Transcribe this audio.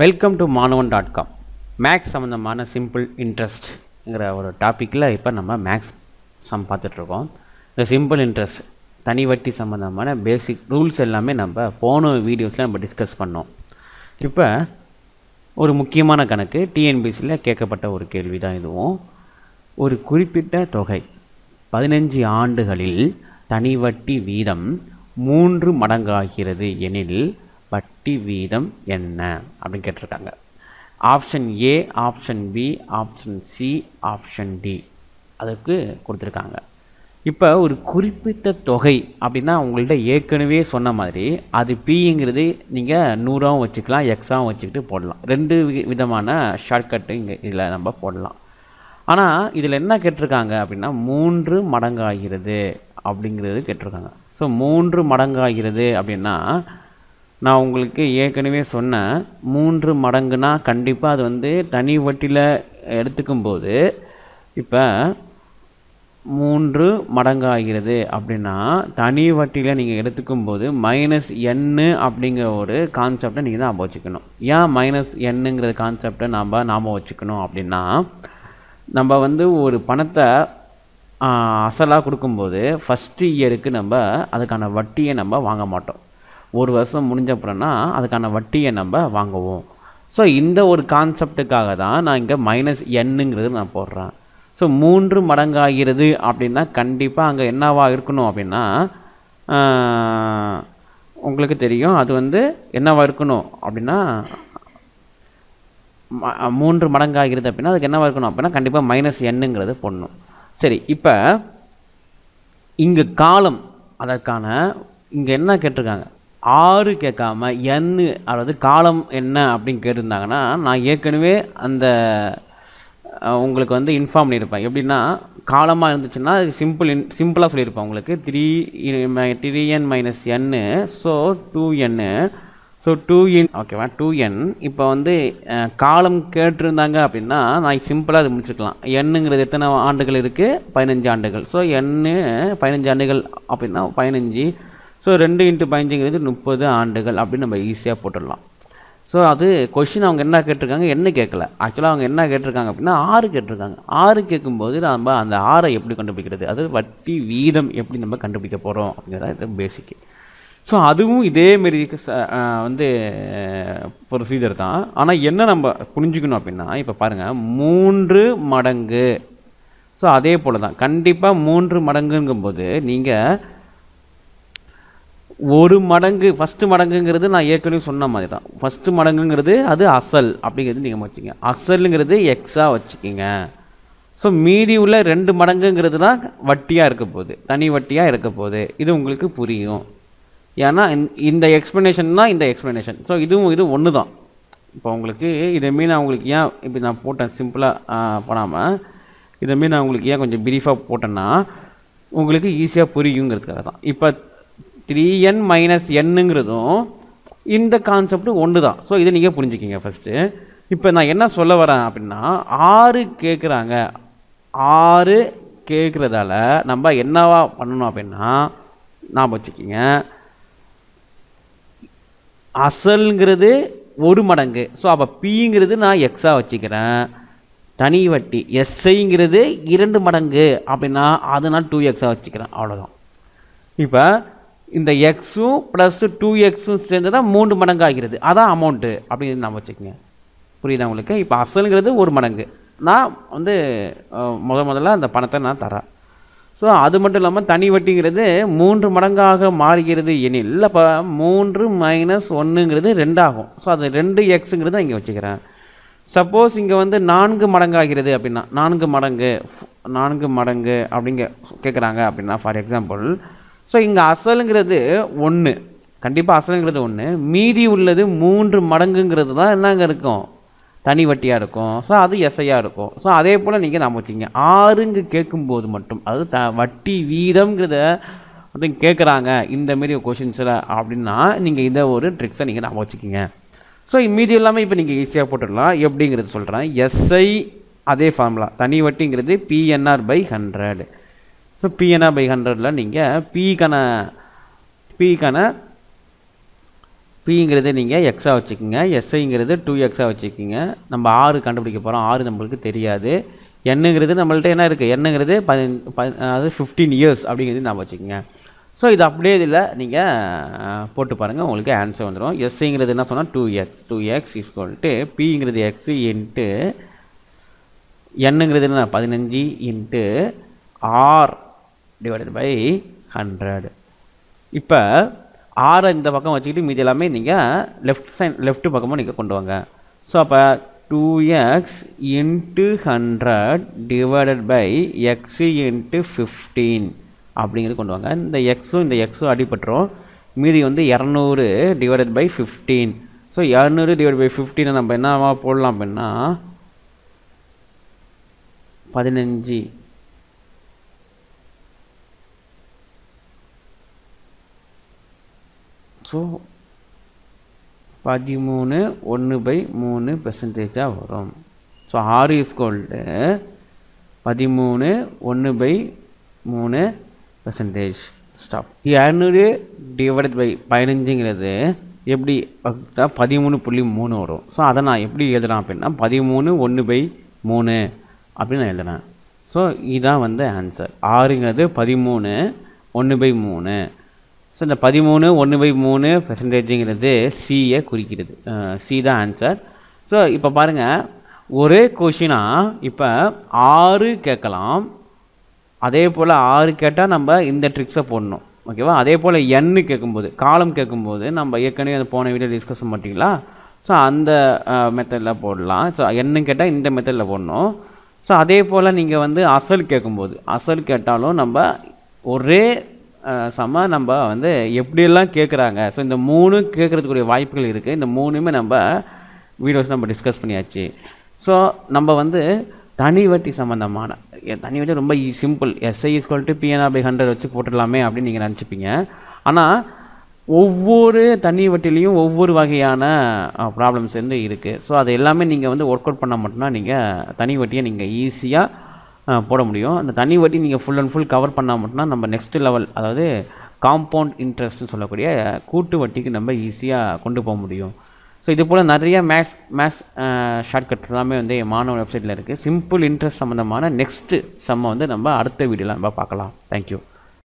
welcome to Manavan dot com maths சம்மந்தமான simple இன்ட்ரெஸ்ட்ங்கிற ஒரு டாப்பிக்கில் இப்போ நம்ம மேக்ஸ் சம் பார்த்துட்ருக்கோம் இந்த சிம்பிள் இன்ட்ரெஸ்ட் தனி வட்டி சம்மந்தமான பேசிக் ரூல்ஸ் எல்லாமே நம்ம போன வீடியோஸில் நம்ம டிஸ்கஸ் பண்ணோம் இப்போ ஒரு முக்கியமான கணக்கு டிஎன்பிசியில் கேட்கப்பட்ட ஒரு கேள்வி தான் இதுவும் ஒரு குறிப்பிட்ட தொகை பதினஞ்சு ஆண்டுகளில் தனி வட்டி வீதம் மூன்று மடங்காகிறது எனில் வட்டி வீதம் என்ன அப்படின்னு கேட்டிருக்காங்க option A option B option C option D அதுக்கு கொடுத்துருக்காங்க இப்போ ஒரு குறிப்பிட்ட தொகை அப்படின்னா உங்கள்கிட்ட ஏற்கனவே சொன்ன மாதிரி அது பிங்கிறது நீங்கள் நூறாகவும் வச்சுக்கலாம் எக்ஸாகவும் வச்சுக்கிட்டு போடலாம் ரெண்டு விதமான ஷார்ட்கட்டு இங்கே இதில் நம்ம போடலாம் ஆனால் இதில் என்ன கேட்டிருக்காங்க அப்படின்னா மூன்று மடங்காகிறது அப்படிங்கிறது கேட்டிருக்காங்க ஸோ மூன்று மடங்காகிறது அப்படின்னா நான் உங்களுக்கு ஏற்கனவே சொன்னேன் மூன்று மடங்குனா கண்டிப்பாக அது வந்து தனி வட்டியில் எடுத்துக்கும் போது இப்போ மூன்று மடங்காகிறது அப்படின்னா தனி வட்டியில் நீங்கள் எடுத்துக்கும் போது மைனஸ் என்னு அப்படிங்கிற ஒரு கான்செப்டை நீங்கள் தான் வச்சுக்கணும் ஏன் மைனஸ் என்னுங்கிற கான்செப்டை நாம் நாம் வச்சுக்கணும் அப்படின்னா நம்ம வந்து ஒரு பணத்தை அசலாக கொடுக்கும்போது ஃபஸ்ட்டு இயருக்கு நம்ம அதுக்கான வட்டியை நம்ம வாங்க மாட்டோம் ஒரு வருஷம் முடிஞ்ச அப்புறம்னா அதுக்கான வட்டியை நம்ம வாங்குவோம் ஸோ இந்த ஒரு கான்செப்டுக்காக தான் நான் இங்கே மைனஸ் என்னுங்கிறது நான் போடுறேன் ஸோ மூன்று மடங்காகிறது அப்படின்னா கண்டிப்பாக அங்கே என்னவாக இருக்கணும் அப்படின்னா உங்களுக்கு தெரியும் அது வந்து என்னவாக இருக்கணும் அப்படின்னா மூன்று மடங்காகிறது அப்படின்னா அதுக்கு என்னவாக இருக்கணும் அப்படின்னா கண்டிப்பாக மைனஸ் என்னங்கிறது போடணும் சரி இப்போ இங்கே காலம் அதற்கான இங்கே என்ன கேட்டிருக்காங்க ஆறு கேட்காம என்னு அதாவது காலம் என்ன அப்படின்னு கேட்டிருந்தாங்கன்னா நான் ஏற்கனவே அந்த உங்களுக்கு வந்து இன்ஃபார்ம் பண்ணியிருப்பேன் எப்படின்னா காலமாக இருந்துச்சுன்னா அது சிம்பிள் இன் சிம்பிளாக சொல்லியிருப்பேன் உங்களுக்கு three three n minus n so two n so two n ஓகேவா டூ என் இப்போ வந்து காலம் கேட்டிருந்தாங்க அப்படின்னா நான் சிம்பிளாக அது முடிச்சுக்கலாம் எண்ணுங்கிறது எத்தனை ஆண்டுகள் இருக்குது பதினஞ்சு ஆண்டுகள் ஸோ என்னு பதினஞ்சு ஆண்டுகள் அப்படின்னா பதினஞ்சு ஸோ ரெண்டு இன்ட்டு பதினஞ்சுங்கிறது முப்பது ஆண்டுகள் அப்படின்னு நம்ம ஈஸியாக போட்டுடலாம் ஸோ அது கொஷின் அவங்க என்ன கேட்டிருக்காங்க என்ன கேட்கல ஆக்சுவலாக அவங்க என்ன கேட்டிருக்காங்க அப்படின்னா ஆறு கேட்டிருக்காங்க ஆறு கேட்கும்போது நம்ம அந்த ஆறை எப்படி கண்டுபிடிக்கிறது அது வட்டி வீதம் எப்படி நம்ம கண்டுபிடிக்க போகிறோம் அப்படிங்கிறது பேசிக்கு ஸோ அதுவும் இதேமாரி வந்து ப்ரொசீஜர் தான் ஆனால் என்ன நம்ம புரிஞ்சுக்கணும் அப்படின்னா இப்போ பாருங்கள் மூன்று மடங்கு ஸோ அதே போல் தான் கண்டிப்பாக மூன்று மடங்குங்கும்போது நீங்கள் ஒரு மடங்கு ஃபஸ்ட்டு மடங்குங்கிறது நான் ஏற்கனவே சொன்ன மாதிரி தான் ஃபஸ்ட்டு மடங்குங்கிறது அது அசல் அப்படிங்கிறது நீங்கள் வச்சுக்கோங்க அசலுங்கிறது எக்ஸாக வச்சுக்கோங்க ஸோ மீதி உள்ள ரெண்டு மடங்குங்கிறது தான் வட்டியாக இருக்க போகுது தனி வட்டியாக இருக்க போகுது இது உங்களுக்கு புரியும் ஏன்னா இந்த தான் இந்த எக்ஸ்ப்ளனேஷன் ஸோ இதுவும் இது ஒன்று தான் இப்போ உங்களுக்கு இதை நான் உங்களுக்கு ஏன் இப்படி நான் போட்டேன் சிம்பிளாக பண்ணாமல் இதை நான் உங்களுக்கு ஏன் கொஞ்சம் பிரீஃபாக போட்டேன்னா உங்களுக்கு ஈஸியாக புரியுங்கிறதுக்காக தான் இப்போ த்ரீ என் மைனஸ் என்னுங்கிறதும் இந்த கான்செப்ட் ஒன்று தான் ஸோ இதை நீங்கள் புரிஞ்சுக்கிங்க ஃபஸ்ட்டு இப்போ நான் என்ன சொல்ல வரேன் அப்படின்னா ஆறு கேட்குறாங்க ஆறு கேட்குறதால நம்ம என்னவா பண்ணணும் அப்படின்னா நான் வச்சுக்கிங்க அசல்ங்கிறது ஒரு மடங்கு ஸோ அப்போ பிங்கிறது நான் எக்ஸாக வச்சுக்கிறேன் தனி வட்டி எஸ்ஐங்கிறது இரண்டு மடங்கு அப்படின்னா அது நான் டூ எக்ஸாக வச்சுக்கிறேன் அவ்வளோதான் இப்போ இந்த எக்ஸும் ப்ளஸ் டூ எக்ஸும் சேர்ந்து தான் மூன்று மடங்கு ஆகிறது அதான் அமௌண்ட்டு அப்படின்னு நான் வச்சுக்கோங்க புரியுதா உங்களுக்கு இப்போ அசலுங்கிறது ஒரு மடங்கு நான் வந்து முத முதல்ல அந்த பணத்தை நான் தரேன் ஸோ அது மட்டும் இல்லாமல் தனி வட்டிங்கிறது மூன்று மடங்காக மாறுகிறது எனில் இப்போ மூன்று மைனஸ் ஒன்றுங்கிறது ரெண்டாகும் ஸோ அது ரெண்டு எக்ஸுங்கிறது இங்கே வச்சுக்கிறேன் சப்போஸ் இங்கே வந்து நான்கு மடங்காகிறது அப்படின்னா நான்கு மடங்கு நான்கு மடங்கு அப்படிங்க கேட்குறாங்க அப்படின்னா ஃபார் எக்ஸாம்பிள் ஸோ இங்கே அசலுங்கிறது ஒன்று கண்டிப்பாக அசலுங்கிறது ஒன்று மீதி உள்ளது மூன்று மடங்குங்கிறது தான் என்னங்க இருக்கும் தனி வட்டியாக இருக்கும் ஸோ அது எஸ்ஐயாக இருக்கும் ஸோ அதே போல் நீங்கள் நாம் வச்சிங்க ஆறுங்க கேட்கும்போது மட்டும் அது த வட்டி வீதம்ங்கிறத வந்து கேட்குறாங்க இந்தமாரி கொஷின்ஸில் அப்படின்னா நீங்கள் இதை ஒரு ட்ரிக்ஸை நீங்கள் நாம் வச்சுக்கிங்க ஸோ மீதி இல்லாமல் இப்போ நீங்கள் ஈஸியாக போட்டுடலாம் எப்படிங்கிறது சொல்கிறேன் எஸ்ஐ அதே ஃபார்முலா தனி வட்டிங்கிறது பிஎன்ஆர் பை ஹண்ட்ரட் ஸோ பிஎனா பை ஹண்ட்ரடில் நீங்கள் பிக்கான பிக்கான பிங்கிறது நீங்கள் எக்ஸாக வச்சுக்கோங்க எஸ்ஐங்கிறது டூ எக்ஸாக வச்சுக்கோங்க நம்ம ஆறு கண்டுபிடிக்க போகிறோம் ஆறு நம்மளுக்கு தெரியாது என்னங்கிறது நம்மள்ட்ட என்ன இருக்குது என்னங்கிறது அதாவது ஃபிஃப்டீன் இயர்ஸ் அப்படிங்கிறது நான் வச்சுக்கோங்க ஸோ இது அப்படியே இதில் நீங்கள் போட்டு பாருங்கள் உங்களுக்கு ஆன்சர் வந்துடும் எஸ்ஐங்கிறது என்ன சொன்னால் டூ எக்ஸ் டூ எக்ஸ் இஸ்கோல்ட்டு பிங்கிறது எக்ஸ் இன்ட்டு என்னங்கிறது என்ன பதினஞ்சு into R divided by hundred இப்போ ஆறை இந்த பக்கம் வச்சுக்கிட்டு மீதி எல்லாமே நீங்கள் லெஃப்ட் சைன் லெஃப்ட் பக்கமாக நீங்கள் கொண்டு வாங்க ஸோ அப்போ two x into hundred divided by x into fifteen அப்படிங்கிறது கொண்டு வாங்க இந்த எக்ஸும் இந்த எக்ஸும் அடிபட்டுரும் மீதி வந்து இரநூறு டிவைடட் பை ஃபிஃப்டீன் ஸோ இரநூறு டிவைட் பை ஃபிஃப்டீனை நம்ம என்னவா போடலாம் அப்படின்னா பதினஞ்சு ஸோ பதிமூணு ஒன்று பை மூணு பெர்சன்டேஜாக வரும் ஸோ ஆறு கோல்டு பதிமூணு ஒன்று பை மூணு பெர்சன்டேஜ் ஸ்டாப் இரநூறு டிவைட் பை பதினஞ்சுங்கிறது எப்படி பதிமூணு புள்ளி மூணு வரும் ஸோ அதை நான் எப்படி எழுதுறேன் அப்படின்னா பதிமூணு ஒன்று பை மூணு அப்படின்னு நான் எழுதுறேன் ஸோ இதுதான் வந்து ஆன்சர் ஆறுங்கிறது பதிமூணு ஒன்று பை மூணு ஸோ இந்த பதிமூணு ஒன்று பை மூணு பெர்சன்டேஜுங்கிறது சியை குறிக்கிறது சி தான் ஆன்சர் ஸோ இப்போ பாருங்கள் ஒரே கொஷினாக இப்போ ஆறு கேட்கலாம் அதே போல் ஆறு கேட்டால் நம்ம இந்த ட்ரிக்ஸை போடணும் ஓகேவா அதே போல் எண்ணு கேட்கும்போது காலம் கேட்கும்போது நம்ம ஏற்கனவே அந்த போன வீடியோ டிஸ்கஸ் பண்ணிட்டீங்களா ஸோ அந்த மெத்தடில் போடலாம் ஸோ எண்ணு கேட்டால் இந்த மெத்தடில் போடணும் ஸோ அதே போல் நீங்கள் வந்து அசல் கேட்கும்போது அசல் கேட்டாலும் நம்ம ஒரே சம நம்ம வந்து எப்படியெல்லாம் கேட்குறாங்க ஸோ இந்த மூணு கேட்குறதுக்குரிய வாய்ப்புகள் இருக்குது இந்த மூணுமே நம்ம வீடியோஸ் நம்ம டிஸ்கஸ் பண்ணியாச்சு ஸோ நம்ம வந்து தனி வட்டி சம்மந்தமான தனி வட்டி ரொம்ப simple SI equal PNR by hundred வச்சு போட்டுடலாமே அப்படின்னு நீங்கள் நினச்சிப்பீங்க ஆனால் ஒவ்வொரு தனி வட்டிலையும் ஒவ்வொரு வகையான ப்ராப்ளம்ஸ் வந்து இருக்குது ஸோ அது எல்லாமே நீங்கள் வந்து ஒர்க் அவுட் பண்ணால் மட்டும்தான் நீங்கள் தனி வட்டியை நீங்கள் ஈஸியாக போட முடியும் அந்த தனி வட்டி நீங்கள் ஃபுல் அண்ட் ஃபுல் கவர் பண்ணால் மட்டும்தான் நம்ம நெக்ஸ்ட் லெவல் அதாவது காம்பவுண்ட் இன்ட்ரெஸ்ட்னு சொல்லக்கூடிய கூட்டு வட்டிக்கு நம்ம ஈஸியாக கொண்டு போக முடியும் ஸோ இது போல் நிறைய மேக்ஸ் மேக்ஸ் ஷார்ட்கட்ஸ் எல்லாமே வந்து மாணவர் வெப்சைட்டில் இருக்குது சிம்பிள் இன்ட்ரெஸ்ட் சம்மந்தமான நெக்ஸ்ட்டு செம்மை வந்து நம்ம அடுத்த வீடியோவில் நம்ம பார்க்கலாம் தேங்க்யூ